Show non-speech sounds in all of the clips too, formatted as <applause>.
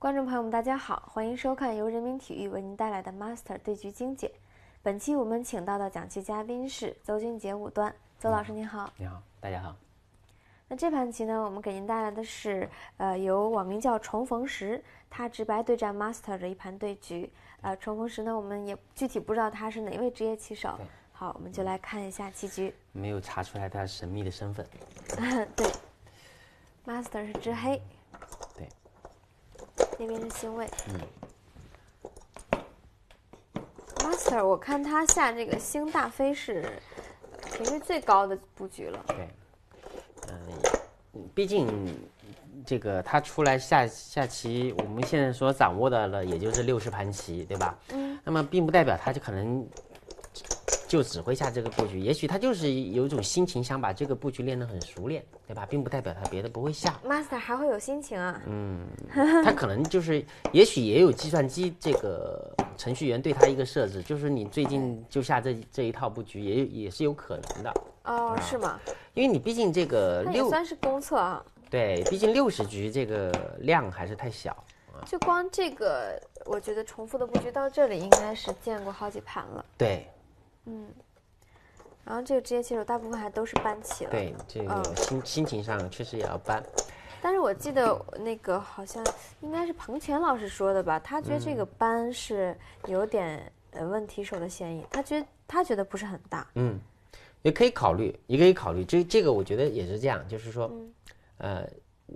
观众朋友们，大家好，欢迎收看由人民体育为您带来的 Master 对局精解。本期我们请到的讲棋嘉宾是邹俊杰五段，邹老师您好。你好，大家好。那这盘棋呢，我们给您带来的是呃，由网名叫“重逢时”他直白对战 Master 的一盘对局。呃，重逢时呢，我们也具体不知道他是哪位职业棋手。好，我们就来看一下棋局。没有查出来他神秘的身份。<laughs> 对，Master 是执黑。那边是星位，嗯，Master，我看他下这个星大飞是频率最高的布局了。对，嗯，毕竟这个他出来下下棋，我们现在所掌握的了，也就是六十盘棋，对吧？嗯，那么并不代表他就可能。就只会下这个布局，也许他就是有一种心情想把这个布局练得很熟练，对吧？并不代表他别的不会下。Master 还会有心情啊？嗯，<laughs> 他可能就是，也许也有计算机这个程序员对他一个设置，就是你最近就下这这一套布局，也也是有可能的。哦，是吗？因为你毕竟这个六算是公测啊。对，毕竟六十局这个量还是太小。就光这个，我觉得重复的布局到这里应该是见过好几盘了。对。嗯，然后这个职业棋手大部分还都是搬起了。对，这个心心情上确实也要搬。但是我记得那个好像应该是彭泉老师说的吧？他觉得这个搬是有点呃问题手的嫌疑。他觉得他觉得不是很大。嗯，也可以考虑，也可以考虑。这这个我觉得也是这样，就是说，呃，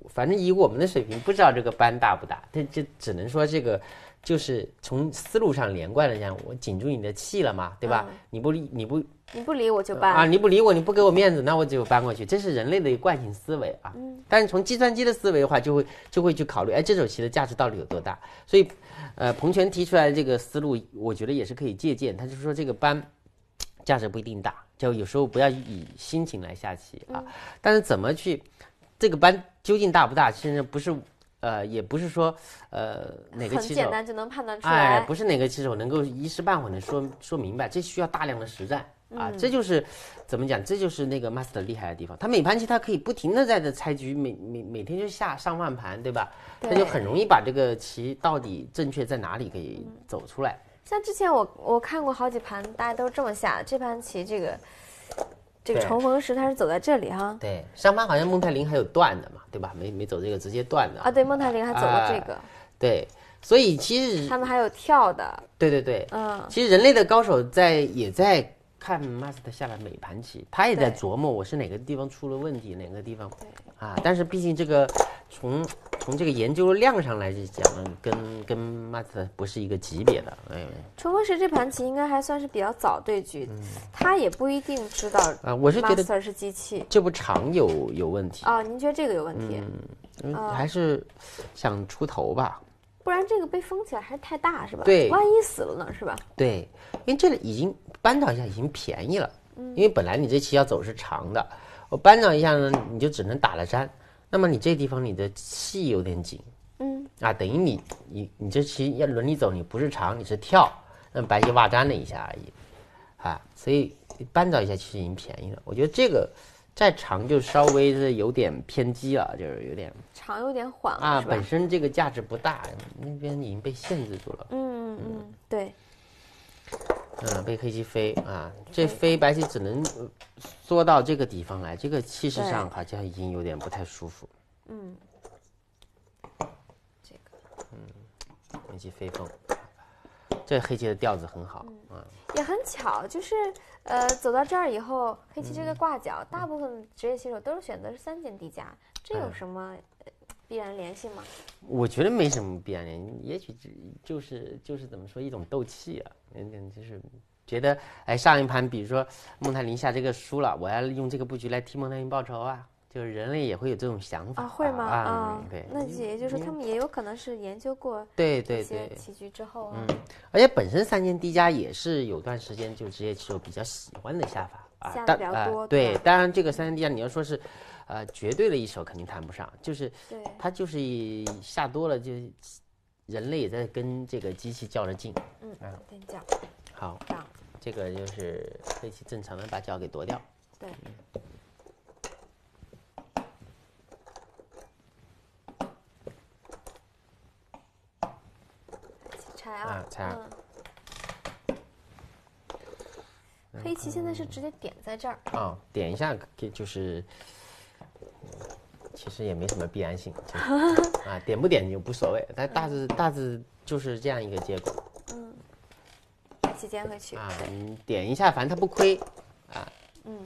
反正以我们的水平，不知道这个搬大不大，但这只能说这个。就是从思路上连贯的讲，我紧住你的气了嘛，对吧？你不理你不你不理我就搬啊！你不理我，你不给我面子，那我就搬过去。这是人类的一惯性思维啊。嗯。但是从计算机的思维的话，就会就会去考虑，哎，这首棋的价值到底有多大？所以，呃，彭泉提出来的这个思路，我觉得也是可以借鉴。他就说，这个搬价值不一定大，就有时候不要以心情来下棋啊。但是怎么去，这个搬究竟大不大？其实不是。呃，也不是说，呃，哪个很简单就能判断出来，不是哪个棋手能够一时半会儿能说说明白，这需要大量的实战啊。这就是怎么讲，这就是那个 master 厉害的地方，他每盘棋他可以不停的在这拆局，每每每天就下上万盘，对吧？他就很容易把这个棋到底正确在哪里给走出来。像之前我我看过好几盘，大家都这么下，这盘棋这个。这个重逢时，他是走在这里哈。对，上班好像孟泰林还有断的嘛，对吧？没没走这个，直接断的啊。对，孟泰林还走到这个。对，所以其实他们还有跳的。对对对，嗯，其实人类的高手在也在看 master 下了每盘棋，他也在琢磨我是哪个地方出了问题，哪个地方。啊，但是毕竟这个从从这个研究量上来讲，跟跟 master 不是一个级别的。哎，陈风石这盘棋应该还算是比较早对局，他也不一定知道啊。我是觉得是机器，这不长有有问题啊？您觉得这个有问题？嗯，还是想出头吧，不然这个被封起来还是太大是吧？对，万一死了呢是吧？对，因为这里已经扳倒一下已经便宜了，因为本来你这棋要走是长的。我扳倒一下呢，你就只能打了粘，那么你这地方你的气有点紧，嗯啊，等于你你你这棋要轮你走，你不是长，你是跳，那白棋挖粘了一下而已，啊，所以扳倒一下其实已经便宜了。我觉得这个再长就稍微是有点偏激了，就是有点长有点缓啊，本身这个价值不大，那边已经被限制住了。嗯嗯，对，嗯，被黑棋飞啊，这飞白棋只能。缩到这个地方来，这个气势上好像已经有点不太舒服。嗯，这个，嗯，围棋飞凤，这黑棋的调子很好啊。也很巧，就是呃，走到这儿以后，黑棋这个挂角，大部分职业棋手都是选择是三间地价，这有什么必然联系吗？我觉得没什么必然联系，也许只就是就是怎么说一种斗气啊，嗯，就是。觉得哎，上一盘比如说蒙太林下这个输了，我要用这个布局来替蒙太林报仇啊！就是人类也会有这种想法啊？会吗？啊，对，那也就是说他们也有可能是研究过对对对棋局之后，嗯，而且本身三千低价也是有段时间就职业棋手比较喜欢的下法啊，下的比较多。对，当然这个三千低价你要说是，呃，绝对的一手肯定谈不上，就是对，他就是下多了就人类也在跟这个机器较着劲。嗯，讲好。这个就是黑棋正常的把角给夺掉。对。拆啊！拆啊！黑棋现在是直接点在这儿。啊，点一下给就是，其实也没什么必然性。<laughs> 啊，点不点就无所谓，但大致大致就是这样一个结果。捡回去啊！你点一下，反正他不亏啊。嗯。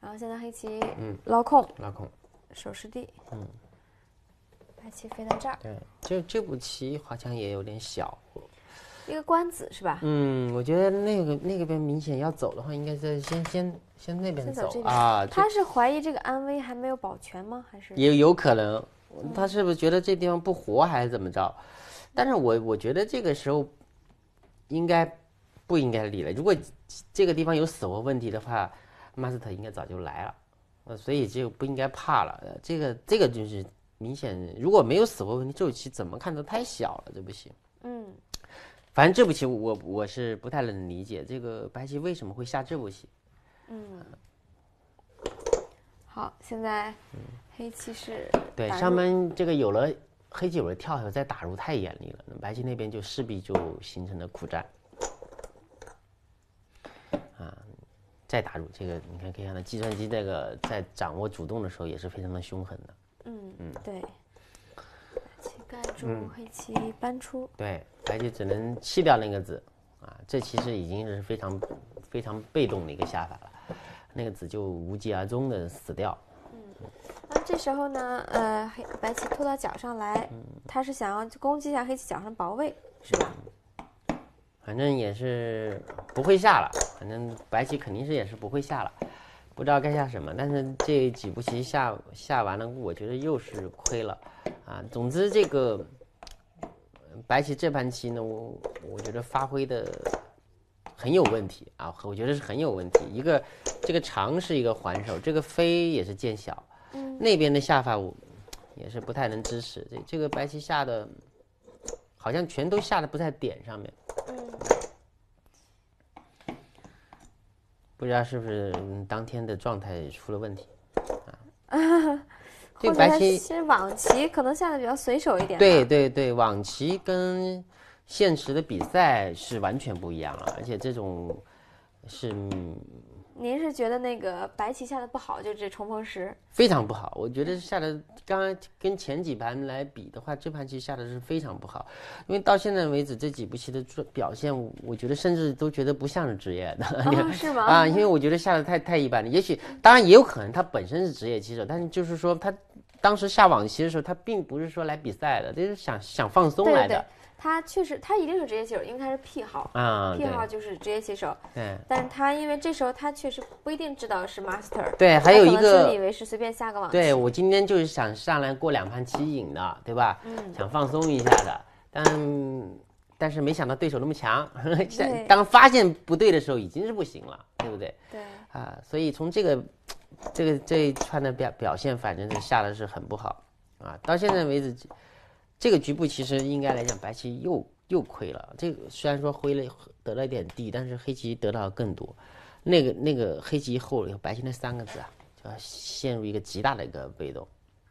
然后现在黑棋嗯捞空捞空手实地嗯，白棋飞到这儿。对，就这步棋好像也有点小，一个官子是吧？嗯，我觉得那个那个边明显要走的话，应该在先先先那边走啊。他是怀疑这个安危还没有保全吗？还是也有可能，他是不是觉得这地方不活还是怎么着？但是我我觉得这个时候。应该不应该立了？如果这个地方有死活问题的话，马斯特应该早就来了，呃，所以就不应该怕了。呃，这个这个就是明显，如果没有死活问题，这步棋怎么看都太小了，这不行。嗯，反正这步棋我我是不太能理解，这个白棋为什么会下这步棋？嗯，好，现在黑棋是对，上面这个有了。黑棋有的跳下再打入太严厉了，那白棋那边就势必就形成了苦战啊。再打入这个，你看可以看到，计算机这个在掌握主动的时候也是非常的凶狠的。嗯嗯，对，黑棋盖住，黑棋搬出。对，白棋只能弃掉那个子啊，这其实已经是非常非常被动的一个下法了，那个子就无疾而终的死掉。这时候呢，呃，黑白棋拖到角上来，他是想要攻击一下黑棋角上薄位，是吧？反正也是不会下了，反正白棋肯定是也是不会下了，不知道该下什么。但是这几步棋下下完了，我觉得又是亏了啊。总之，这个白棋这盘棋呢，我我觉得发挥的很有问题啊，我觉得是很有问题。一个这个长是一个还手，这个飞也是见小。那边的下法我也是不太能支持，这这个白棋下的好像全都下的不在点上面，不知道是不是当天的状态出了问题啊？这个白棋，其实网棋可能下的比较随手一点。对对对，网棋跟现实的比赛是完全不一样了，而且这种是。您是觉得那个白棋下的不好，就这重逢石非常不好。我觉得下的，刚刚跟前几盘来比的话，这盘棋下的是非常不好。因为到现在为止，这几步棋的做表现，我觉得甚至都觉得不像是职业的。<laughs> 是吗？啊，因为我觉得下的太太一般了。也许当然也有可能他本身是职业棋手，但是就是说他当时下网棋的时候，他并不是说来比赛的，就是想想放松来的。他确实，他一定是职业棋手，因为他是癖好啊，癖好就是职业棋手。对，但是他因为这时候他确实不一定知道是 master。对，还有一个以为是随便下个网。对我今天就是想上来过两盘棋瘾的，对吧？嗯，想放松一下的，但但是没想到对手那么强。对。当发现不对的时候，已经是不行了，对不对？对。啊，所以从这个这个这一串的表表现，反正是下的是很不好啊。到现在为止。这个局部其实应该来讲，白棋又又亏了。这个虽然说灰了得了一点地，但是黑棋得到更多。那个那个黑棋后，白棋那三个子啊，就要陷入一个极大的一个被动。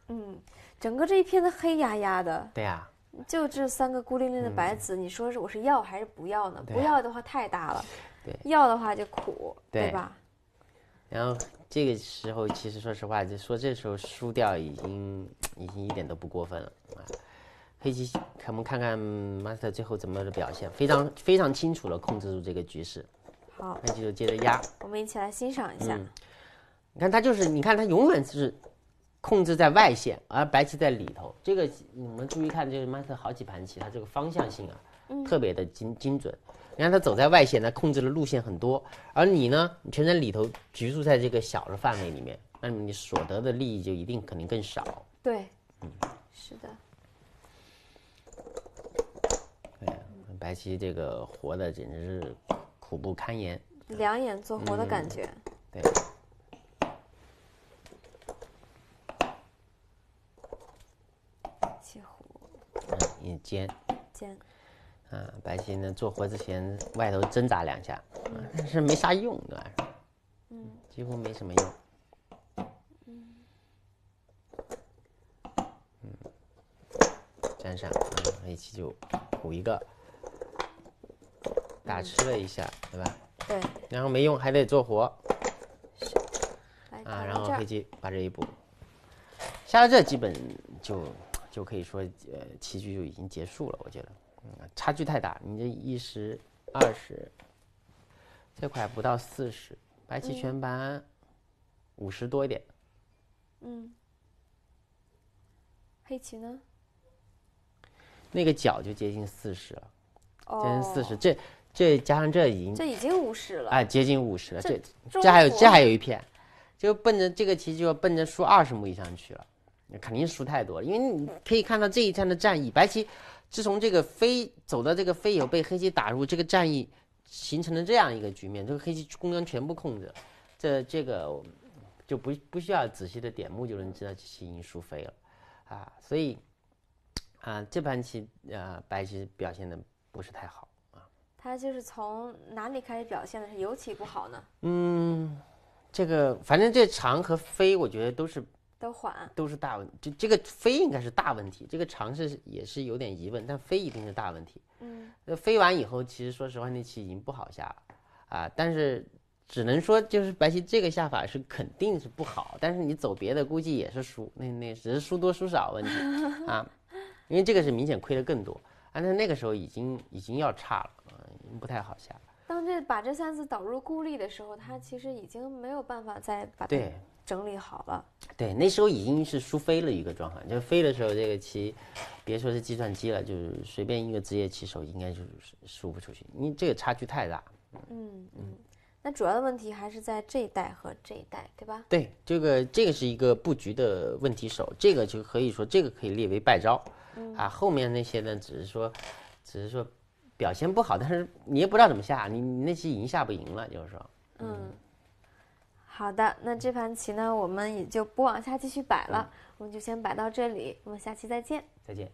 嗯，整个这一片的黑压压的。对呀，就这三个孤零零的白子，你说是我是要还是不要呢？不要的话太大了，对；要的话就苦，对吧？然后这个时候，其实说实话，就说这时候输掉已经已经一点都不过分了啊。黑棋，我们看看 master 最后怎么的表现，非常非常清楚的控制住这个局势。好，黑棋就接着压。我们一起来欣赏一下。嗯，你看他就是，你看他永远是控制在外线，而白棋在里头。这个你们注意看，就是 master 好几盘棋，他这个方向性啊，特别的精精准。你看他走在外线，他控制的路线很多，而你呢，你全在里头，局促在这个小的范围里面，那你所得的利益就一定肯定更少。对，嗯，是的。白棋这个活的简直是苦不堪言，两眼做活的感觉。对，几乎。眼尖。尖。啊，白棋呢做活之前外头挣扎两下，啊，但是没啥用，对吧？嗯，几乎没什么用。嗯。粘上，黑棋就补一个。打吃了一下，对吧？对，然后没用，还得做活。啊，然后黑棋把这一步，下到这基本就就可以说，呃，棋局就已经结束了。我觉得，嗯，差距太大，你这一十、二十，这块不到四十，白棋全盘五十多一点。嗯，黑棋呢？那个角就接近四十了，接近四十，这。这加上这已经，这已经五十了啊，接近五十了。这这还有这还有一片，就奔着这个棋就要奔着输二十目以上去了，那肯定输太多了。因为你可以看到这一战的战役，白棋自从这个飞走到这个飞以后被黑棋打入，这个战役形成了这样一个局面，这个黑棋中央全部控制了，这这个就不不需要仔细的点目就能知道棋已经输飞了啊。所以啊，这盘棋啊，白棋表现的不是太好。那就是从哪里开始表现的是尤其不好呢？嗯，这个反正这长和飞，我觉得都是都缓，都是大问。这这个飞应该是大问题，这个长是也是有点疑问，但飞一定是大问题。嗯，那飞完以后，其实说实话，那期已经不好下了啊。但是只能说，就是白棋这个下法是肯定是不好，但是你走别的估计也是输，那那只是输多输少问题 <laughs> 啊。因为这个是明显亏的更多啊。那那个时候已经已经要差了。不太好下。当这把这三次导入孤立的时候，他其实已经没有办法再把它整理好了。对，那时候已经是输飞了一个状态，就飞的时候这个棋，别说是计算机了，就是随便一个职业棋手应该就是输不出去，因为这个差距太大。嗯嗯，那主要的问题还是在这一代和这一代，对吧？对，这个这个是一个布局的问题，手这个就可以说这个可以列为败招啊。后面那些呢，只是说，只是说。表现不好，但是你也不知道怎么下，你那已赢下不赢了，就是说。嗯，好的，那这盘棋呢，我们也就不往下继续摆了，我们就先摆到这里，我们下期再见。再见。